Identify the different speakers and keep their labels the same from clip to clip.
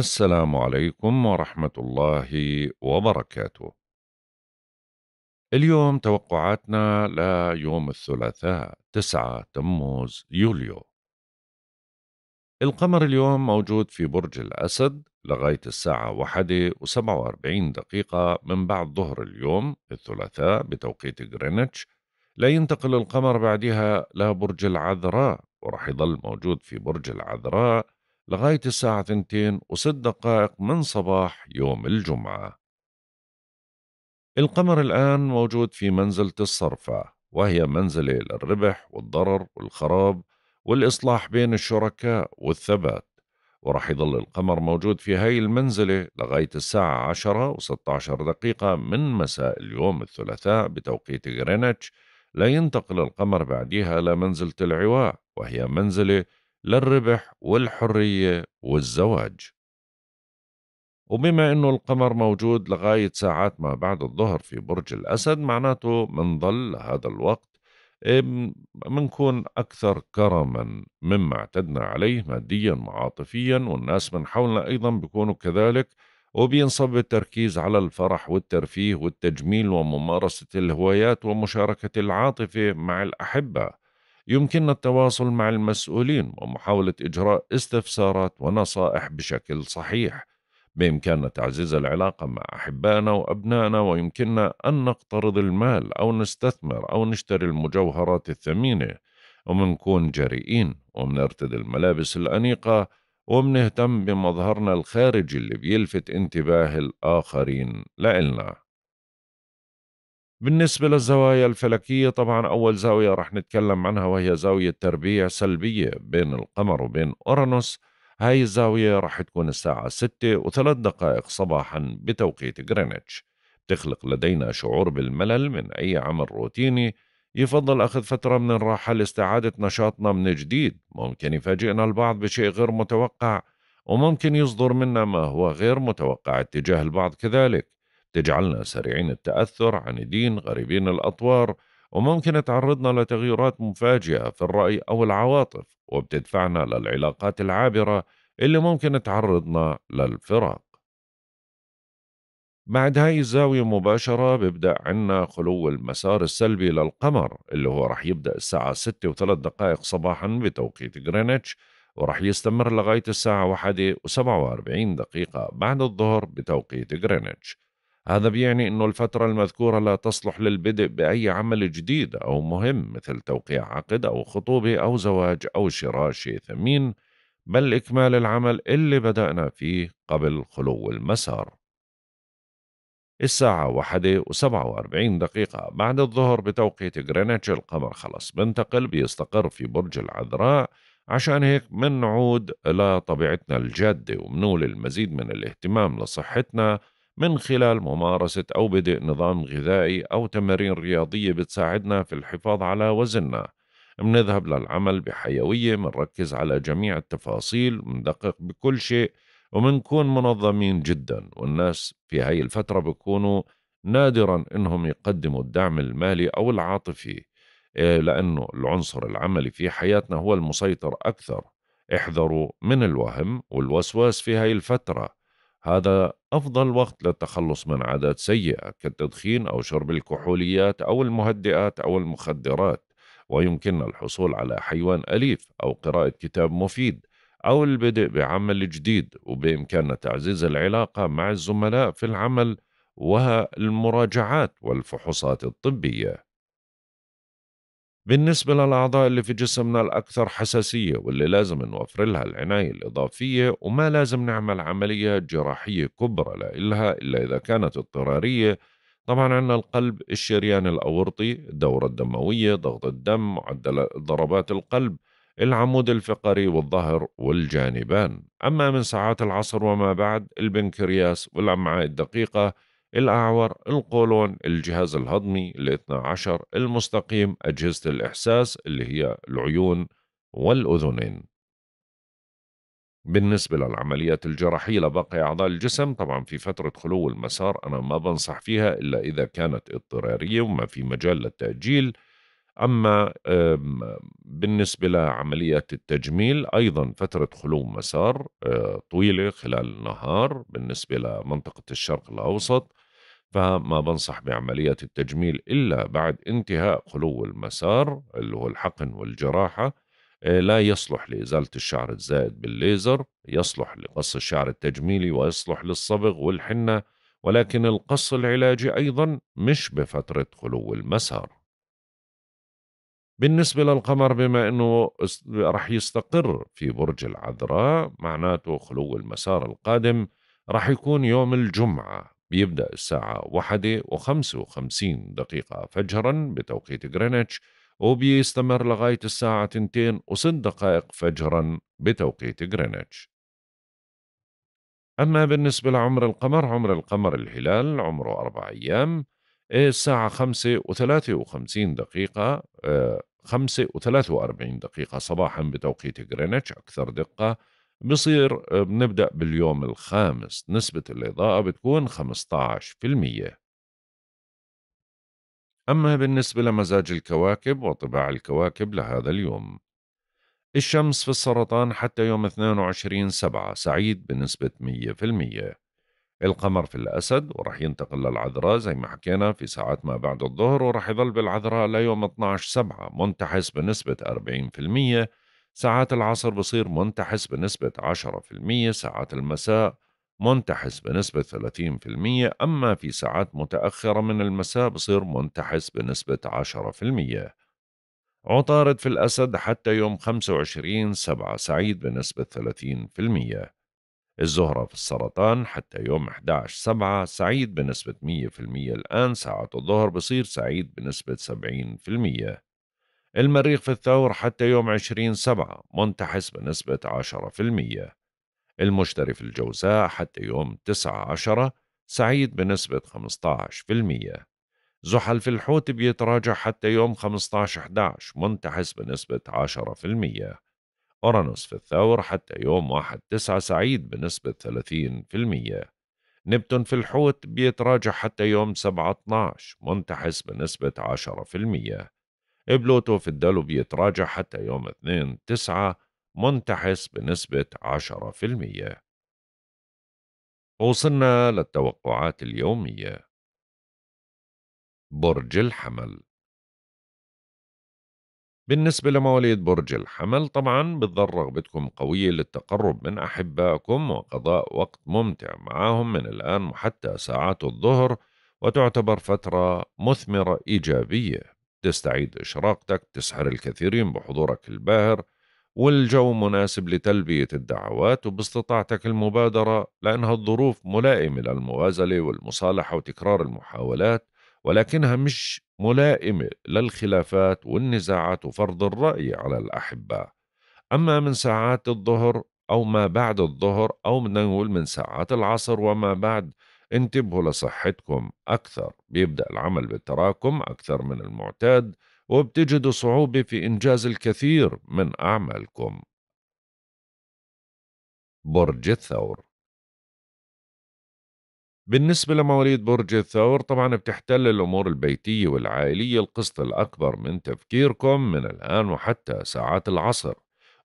Speaker 1: السلام عليكم ورحمة الله وبركاته.
Speaker 2: اليوم توقعاتنا ليوم الثلاثاء 9 تموز يوليو. القمر اليوم
Speaker 1: موجود في برج الأسد لغاية الساعة 1 و47 دقيقة من بعد ظهر اليوم الثلاثاء بتوقيت غرينتش لا ينتقل القمر بعدها لبرج العذراء ورح يظل موجود في برج العذراء لغاية الساعة ثنتين وست دقائق من صباح يوم الجمعة القمر الآن موجود في منزلة الصرفة وهي منزلة للربح والضرر والخراب والإصلاح بين الشركاء والثبات ورح يضل القمر موجود في هاي المنزلة لغاية الساعة عشرة وستة عشر دقيقة من مساء اليوم الثلاثاء بتوقيت غرينتش لا ينتقل القمر بعدها لمنزلة العواء وهي منزلة للربح والحرية والزواج وبما أنه القمر موجود لغاية ساعات ما بعد الظهر في برج الأسد معناته منظل لهذا الوقت منكون أكثر كرما مما اعتدنا عليه ماديا وعاطفيا والناس من حولنا أيضا بيكونوا كذلك وبينصب التركيز على الفرح والترفيه والتجميل وممارسة الهوايات ومشاركة العاطفة مع الأحبة يمكننا التواصل مع المسؤولين ومحاولة إجراء استفسارات ونصائح بشكل صحيح بإمكاننا تعزيز العلاقة مع أحبائنا وأبنائنا ويمكننا أن نقترض المال أو نستثمر أو نشتري المجوهرات الثمينة ومنكون جريئين ومنرتدي الملابس الأنيقة ومنهتم بمظهرنا الخارجي اللي بيلفت انتباه الآخرين لإلنا بالنسبة للزوايا الفلكية طبعا أول زاوية رح نتكلم عنها وهي زاوية تربيع سلبية بين القمر وبين أورانوس هاي الزاوية رح تكون الساعة 6 وثلاث دقائق صباحا بتوقيت غرينتش تخلق لدينا شعور بالملل من أي عمل روتيني يفضل أخذ فترة من الراحة لاستعادة نشاطنا من جديد ممكن يفاجئنا البعض بشيء غير متوقع وممكن يصدر منا ما هو غير متوقع اتجاه البعض كذلك تجعلنا سريعين التأثر عنيدين غريبين الأطوار وممكن تعرضنا لتغيرات مفاجئة في الرأي أو العواطف وبتدفعنا للعلاقات العابرة اللي ممكن تعرضنا للفراق بعد هاي الزاوية مباشرة ببدأ عنا خلو المسار السلبي للقمر اللي هو رح يبدأ الساعة 6 و3 دقائق صباحا بتوقيت غرينتش ورح يستمر لغاية الساعة 1 و47 دقيقة بعد الظهر بتوقيت غرينتش هذا بيعني أن الفترة المذكورة لا تصلح للبدء بأي عمل جديد أو مهم مثل توقيع عقد أو خطوبة أو زواج أو شراء شيء ثمين بل إكمال العمل اللي بدأنا فيه قبل خلو المسار الساعة واحدة وسبعة وأربعين دقيقة بعد الظهر بتوقيت غرينتش القمر خلص بنتقل بيستقر في برج العذراء عشان هيك منعود لطبيعتنا الجادة ومنول المزيد من الاهتمام لصحتنا من خلال ممارسة أو بدء نظام غذائي أو تمارين رياضية بتساعدنا في الحفاظ على وزننا منذهب للعمل بحيوية منركز على جميع التفاصيل مندقق بكل شيء ومنكون منظمين جدا والناس في هاي الفترة بكونوا نادرا انهم يقدموا الدعم المالي او العاطفي آه، لانه العنصر العملي في حياتنا هو المسيطر اكثر احذروا من الوهم والوسواس في هاي الفتره هذا أفضل وقت للتخلص من عادات سيئة كالتدخين أو شرب الكحوليات أو المهدئات أو المخدرات ويمكننا الحصول على حيوان أليف أو قراءة كتاب مفيد أو البدء بعمل جديد وبإمكاننا تعزيز العلاقة مع الزملاء في العمل وها المراجعات والفحوصات الطبية بالنسبة للأعضاء اللي في جسمنا الأكثر حساسية واللي لازم نوفر لها العناية الإضافية وما لازم نعمل عملية جراحية كبرى لإلها إلا إذا كانت اضطرارية طبعا عندنا القلب الشريان الأورطي الدورة الدموية ضغط الدم معدل ضربات القلب العمود الفقري والظهر والجانبان أما من ساعات العصر وما بعد البنكرياس والأمعاء الدقيقة الأعور القولون الجهاز الهضمي الاثنى عشر المستقيم أجهزة الإحساس اللي هي العيون والأذنين بالنسبة للعمليات الجراحية لباقي أعضاء الجسم طبعا في فترة خلو المسار أنا ما بنصح فيها إلا إذا كانت اضطرارية وما في مجال للتأجيل أما بالنسبة لعملية التجميل أيضا فترة خلو مسار آه، طويلة خلال النهار بالنسبة لمنطقة الشرق الأوسط فما بنصح بعملية التجميل إلا بعد انتهاء خلو المسار اللي هو الحقن والجراحة آه، لا يصلح لإزالة الشعر الزائد بالليزر يصلح لقص الشعر التجميلي ويصلح للصبغ والحنة ولكن القص العلاجي أيضا مش بفترة خلو المسار بالنسبة للقمر بما أنه رح يستقر في برج العذراء معناته خلو المسار القادم رح يكون يوم الجمعة بيبدأ الساعة واحدة وخمسة وخمسين دقيقة فجرا بتوقيت غرينتش وبيستمر لغاية الساعة 2 و6 دقائق فجرا بتوقيت غرينتش أما بالنسبة لعمر القمر عمر القمر الهلال عمره أربع أيام الساعة خمسة وثلاثة وخمسين دقيقة آه، خمسة وثلاثة وأربعين دقيقة صباحا بتوقيت غرينتش أكثر دقة بصير آه، بنبدأ باليوم الخامس نسبة الإضاءة بتكون 15% أما بالنسبة لمزاج الكواكب وطباع الكواكب لهذا اليوم الشمس في السرطان حتى يوم 22 سبعة سعيد بنسبة 100% القمر في الأسد ورح ينتقل للعذراء زي ما حكينا في ساعات ما بعد الظهر ورح يظل بالعذراء ليوم 12 سبعة منتحس بنسبة 40% ساعات العصر بصير منتحس بنسبة 10% ساعات المساء منتحس بنسبة 30% أما في ساعات متأخرة من المساء بصير منتحس بنسبة 10% عطارد في الأسد حتى يوم 25 سبعة سعيد بنسبة 30% الزهرة في السرطان حتى يوم 11 سبعة سعيد بنسبة 100% الآن ساعة الظهر بصير سعيد بنسبة 70% المريخ في الثور حتى يوم 20 سبعة منتحس بنسبة 10% المشتري في الجوزاء حتى يوم تسعة عشرة سعيد بنسبة 15% زحل في الحوت بيتراجع حتى يوم 15 11 منتحس بنسبة 10% أورانوس في الثور حتى يوم 1 9 سعيد بنسبة 30% نبتون في الحوت بيتراجع حتى يوم 7 12 منتحس بنسبة المية بلوتو في الدلو بيتراجع حتى يوم 2 9 منتحس بنسبة 10%
Speaker 2: وصلنا للتوقعات اليومية برج الحمل بالنسبة لمواليد برج الحمل طبعا بتظل رغبتكم قوية للتقرب من أحبائكم
Speaker 1: وقضاء وقت ممتع معهم من الآن حتى ساعات الظهر وتعتبر فترة مثمرة إيجابية تستعيد إشراقتك تسحر الكثيرين بحضورك الباهر والجو مناسب لتلبية الدعوات وباستطاعتك المبادرة لأنها الظروف ملائمة للموازلة والمصالحة وتكرار المحاولات ولكنها مش ملائمة للخلافات والنزاعات وفرض الرأي على الأحباء أما من ساعات الظهر أو ما بعد الظهر أو نقول من ساعات العصر وما بعد انتبهوا لصحتكم أكثر بيبدأ العمل بالتراكم أكثر من المعتاد وبتجدوا صعوبة في
Speaker 2: إنجاز الكثير من أعمالكم برج الثور بالنسبة لمواليد برج الثور
Speaker 1: طبعا بتحتل الأمور البيتية والعائلية القسط الأكبر من تفكيركم من الآن وحتى ساعات العصر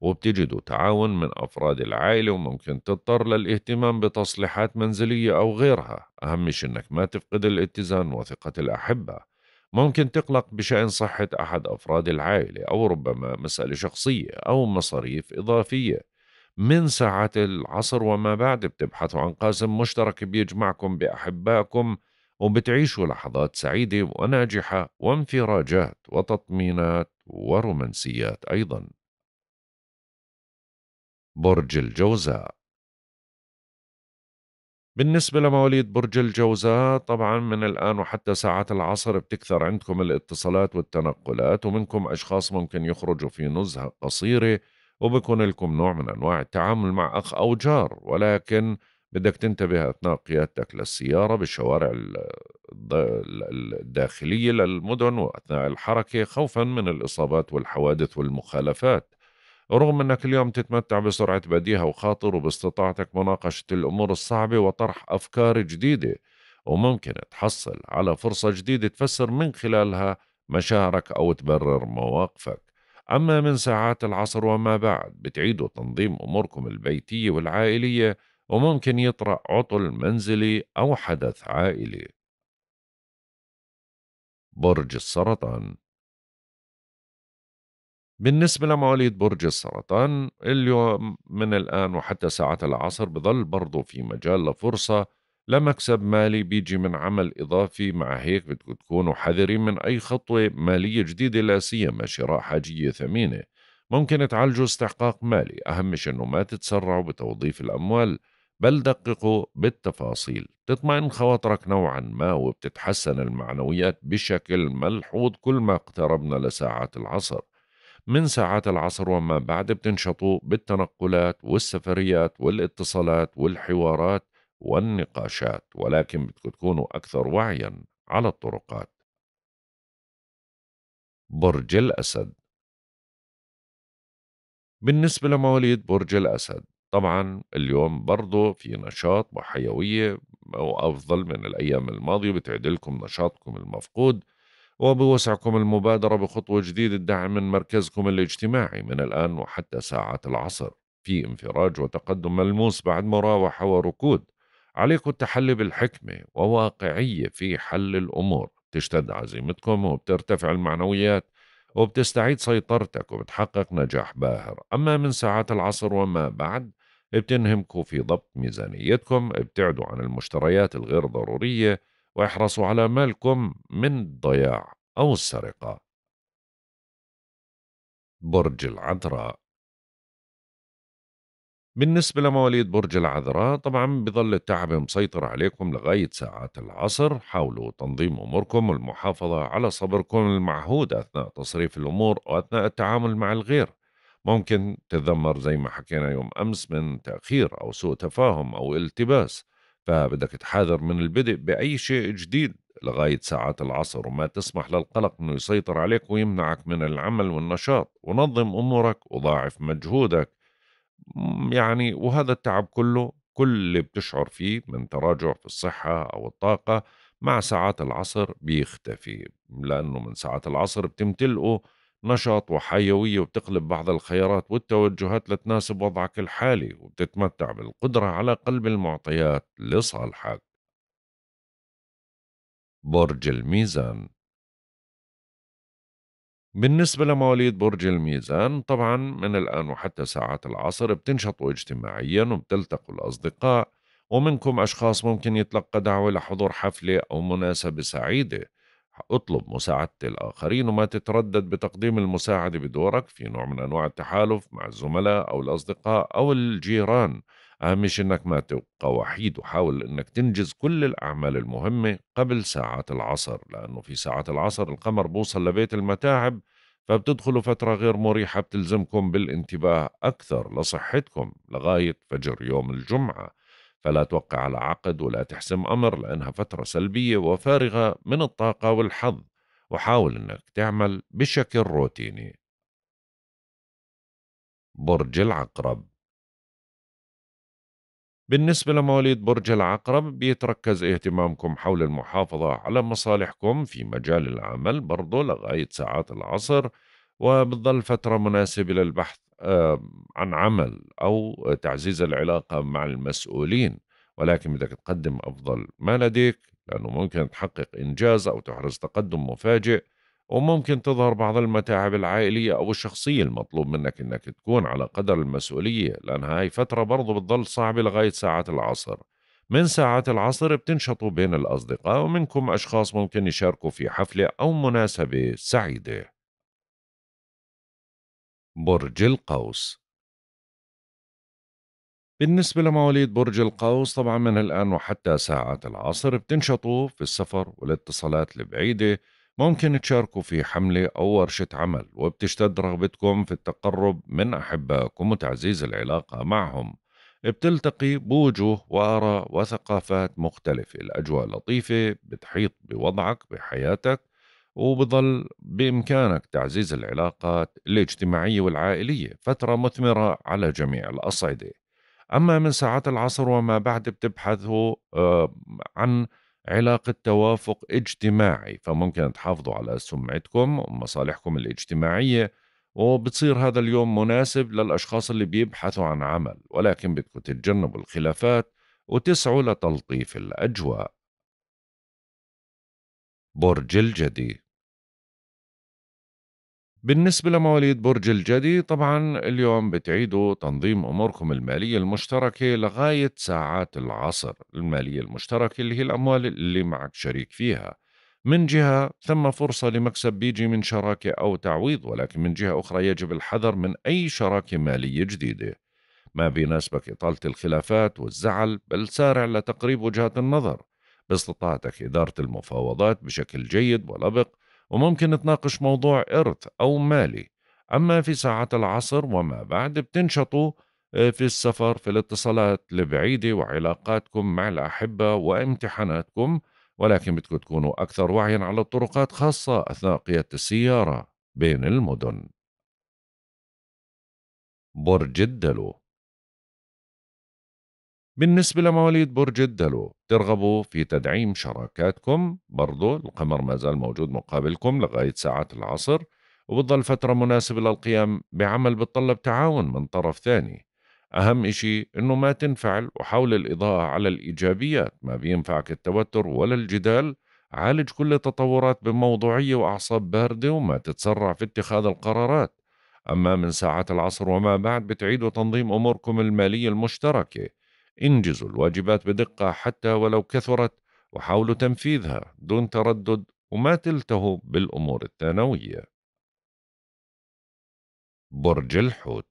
Speaker 1: وبتجدوا تعاون من أفراد العائلة وممكن تضطر للاهتمام بتصليحات منزلية أو غيرها أهم شيء أنك ما تفقد الاتزان وثقة الأحبة ممكن تقلق بشأن صحة أحد أفراد العائلة أو ربما مسألة شخصية أو مصاريف إضافية من ساعات العصر وما بعد بتبحثوا عن قاسم مشترك بيجمعكم بأحبائكم وبتعيشوا لحظات سعيدة وناجحة وانفراجات وتطمينات ورومانسيات
Speaker 2: أيضاً برج الجوزاء بالنسبة لمواليد برج الجوزاء طبعا من الآن
Speaker 1: وحتى ساعات العصر بتكثر عندكم الاتصالات والتنقلات ومنكم أشخاص ممكن يخرجوا في نزهة قصيرة وبكون لكم نوع من أنواع التعامل مع أخ أو جار ولكن بدك تنتبه أثناء قيادتك للسيارة بالشوارع الداخلية للمدن وأثناء الحركة خوفا من الإصابات والحوادث والمخالفات رغم أنك اليوم تتمتع بسرعة بديهة وخاطر وباستطاعتك مناقشة الأمور الصعبة وطرح أفكار جديدة وممكن تحصل على فرصة جديدة تفسر من خلالها مشاعرك أو تبرر مواقفك أما من ساعات العصر وما بعد بتعيدوا تنظيم أموركم البيتية والعائلية
Speaker 2: وممكن يطرأ عطل منزلي أو حدث عائلي برج السرطان بالنسبة لمواليد برج السرطان اليوم من الآن وحتى ساعة العصر
Speaker 1: بظل برضو في مجال لفرصة لمكسب مالي بيجي من عمل إضافي مع هيك بدكم تكونوا حذرين من أي خطوة مالية جديدة لا سيما شراء حاجية ثمينة ممكن تعالجوا استحقاق مالي أهم شيء أنه ما تتسرعوا بتوظيف الأموال بل دققوا بالتفاصيل تطمئن خواطرك نوعا ما وبتتحسن المعنويات بشكل ملحوظ كل ما اقتربنا لساعات العصر من ساعات العصر وما بعد بتنشطوا بالتنقلات والسفريات والاتصالات والحوارات والنقاشات ولكن بدكم تكونوا أكثر وعيا
Speaker 2: على الطرقات برج الأسد بالنسبة لمواليد برج الأسد طبعا اليوم
Speaker 1: برضه في نشاط وحيوية وأفضل من الأيام الماضية بتعدلكم نشاطكم المفقود وبوسعكم المبادرة بخطوة جديدة الدعم من مركزكم الاجتماعي من الآن وحتى ساعات العصر في انفراج وتقدم ملموس بعد مراوحة وركود عليكم التحلي بالحكمة وواقعية في حل الأمور تشتد عزيمتكم وبترتفع المعنويات وبتستعيد سيطرتك وبتحقق نجاح باهر أما من ساعات العصر وما بعد بتنهمكوا في ضبط ميزانيتكم ابتعدوا عن المشتريات الغير ضرورية واحرصوا على
Speaker 2: مالكم من الضياع أو السرقة برج العذراء بالنسبة لمواليد برج
Speaker 1: العذراء طبعا بظل التعب مسيطر عليكم لغاية ساعات العصر حاولوا تنظيم أموركم والمحافظة على صبركم المعهود أثناء تصريف الأمور وأثناء التعامل مع الغير ممكن تتذمر زي ما حكينا يوم أمس من تأخير أو سوء تفاهم أو التباس فبدك تحاذر من البدء بأي شيء جديد لغاية ساعات العصر وما تسمح للقلق أنه يسيطر عليك ويمنعك من العمل والنشاط ونظم أمورك وضاعف مجهودك يعني وهذا التعب كله كل اللي بتشعر فيه من تراجع في الصحة أو الطاقة مع ساعات العصر بيختفي لأنه من ساعات العصر بتمتلئه نشاط وحيوية وبتقلب بعض الخيارات والتوجهات لتناسب وضعك الحالي وبتتمتع بالقدرة
Speaker 2: على قلب المعطيات لصالحك برج الميزان بالنسبة لمواليد برج
Speaker 1: الميزان طبعا من الآن وحتى ساعات العصر بتنشطوا اجتماعيا وبتلتقوا الأصدقاء ومنكم أشخاص ممكن يتلقى دعوة لحضور حفلة أو مناسبة سعيدة اطلب مساعدة الآخرين وما تتردد بتقديم المساعدة بدورك في نوع من أنواع التحالف مع الزملاء أو الأصدقاء أو الجيران أهم شيء أنك ما تبقى وحيد وحاول أنك تنجز كل الأعمال المهمة قبل ساعات العصر لأنه في ساعات العصر القمر بوصل لبيت المتاعب فبتدخلوا فترة غير مريحة بتلزمكم بالانتباه أكثر لصحتكم لغاية فجر يوم الجمعة فلا توقع على عقد ولا تحسم أمر لأنها فترة سلبية وفارغة
Speaker 2: من الطاقة والحظ وحاول أنك تعمل بشكل روتيني برج العقرب بالنسبة لمواليد برج العقرب بيتركز اهتمامكم حول المحافظة على
Speaker 1: مصالحكم في مجال العمل برضو لغاية ساعات العصر وبتظل فترة مناسبة للبحث عن عمل أو تعزيز العلاقة مع المسؤولين ولكن بدك تقدم أفضل ما لديك لأنه ممكن تحقق إنجاز أو تحرز تقدم مفاجئ وممكن تظهر بعض المتاعب العائلية أو الشخصية المطلوب منك أنك تكون على قدر المسؤولية لأن هاي فترة برضو بتضل صعبة لغاية ساعات العصر من ساعات العصر بتنشطوا بين الأصدقاء ومنكم أشخاص
Speaker 2: ممكن يشاركوا في حفلة أو مناسبة سعيدة برج القوس بالنسبة
Speaker 1: لمواليد برج القوس طبعا من الآن وحتى ساعات العصر بتنشطوا في السفر والاتصالات البعيدة ممكن تشاركوا في حملة أو ورشة عمل وبتشتد رغبتكم في التقرب من أحبائكم وتعزيز العلاقة معهم بتلتقي بوجوه وآراء وثقافات مختلفة الأجواء لطيفة بتحيط بوضعك بحياتك وبظل بإمكانك تعزيز العلاقات الاجتماعية والعائلية فترة مثمرة على جميع الأصعدة أما من ساعات العصر وما بعد بتبحثوا آه، عن علاقة توافق اجتماعي فممكن تحافظوا على سمعتكم ومصالحكم الاجتماعية وبتصير هذا اليوم مناسب للأشخاص اللي بيبحثوا عن عمل ولكن بدكم تتجنبوا
Speaker 2: الخلافات وتسعوا لتلطيف الأجواء برج الجدي بالنسبة لمواليد
Speaker 1: برج الجدي طبعا اليوم بتعيدوا تنظيم أموركم المالية المشتركة لغاية ساعات العصر المالية المشتركة اللي هي الأموال اللي معك شريك فيها من جهة ثم فرصة لمكسب بيجي من شراكة أو تعويض ولكن من جهة أخرى يجب الحذر من أي شراكة مالية جديدة ما بيناسبك إطالة الخلافات والزعل بل سارع لتقريب وجهات النظر باستطاعتك إدارة المفاوضات بشكل جيد ولبق وممكن نتناقش موضوع إرث أو مالي أما في ساعات العصر وما بعد بتنشطوا آه، في السفر في الاتصالات البعيدة وعلاقاتكم مع الأحبة وامتحاناتكم ولكن بدكم تكونوا
Speaker 2: أكثر وعيا على الطرقات خاصة أثناء قيادة السيارة بين المدن برج الدلو بالنسبة لمواليد برج الدلو ترغبوا في تدعيم شراكاتكم برضو
Speaker 1: القمر ما زال موجود مقابلكم لغاية ساعات العصر وبتظل فترة مناسبة للقيام بعمل بتطلب تعاون من طرف ثاني أهم إشي إنه ما تنفعل وحاول الإضاءة على الإيجابيات ما بينفعك التوتر ولا الجدال عالج كل التطورات بموضوعية وأعصاب باردة وما تتسرع في اتخاذ القرارات أما من ساعات العصر وما بعد بتعيدوا تنظيم أموركم المالية المشتركة انجزوا الواجبات بدقة حتى ولو كثرت وحاولوا تنفيذها دون
Speaker 2: تردد وما تلتهوا بالأمور الثانوية برج الحوت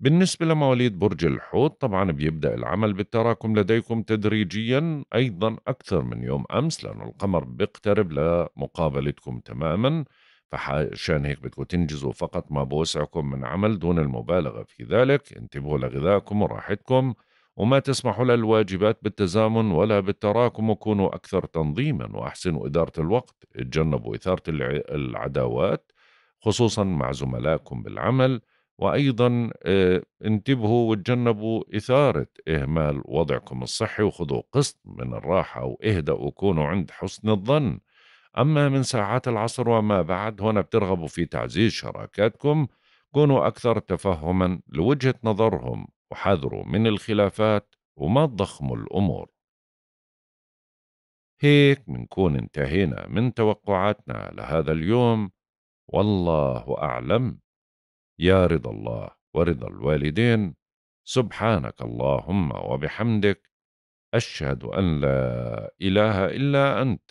Speaker 2: بالنسبة لمواليد برج
Speaker 1: الحوت طبعا بيبدأ العمل بالتراكم لديكم تدريجيا أيضا أكثر من يوم أمس لأن القمر بيقترب لمقابلتكم تماما فعشان هيك بدكم تنجزوا فقط ما بوسعكم من عمل دون المبالغة في ذلك انتبهوا لغذائكم وراحتكم وما تسمحوا للواجبات بالتزامن ولا بالتراكم وكونوا أكثر تنظيما وأحسنوا إدارة الوقت اتجنبوا إثارة العداوات خصوصا مع زملائكم بالعمل وأيضا آه، انتبهوا وتجنبوا إثارة إهمال وضعكم الصحي وخذوا قسط من الراحة وإهدأوا وكونوا عند حسن الظن أما من ساعات العصر وما بعد هنا بترغبوا في تعزيز شراكاتكم كونوا أكثر تفهما لوجهة نظرهم وحذروا من الخلافات وما تضخموا الأمور هيك منكون انتهينا من توقعاتنا لهذا اليوم والله أعلم يا رضا الله ورضا الوالدين سبحانك اللهم وبحمدك أشهد أن لا إله إلا أنت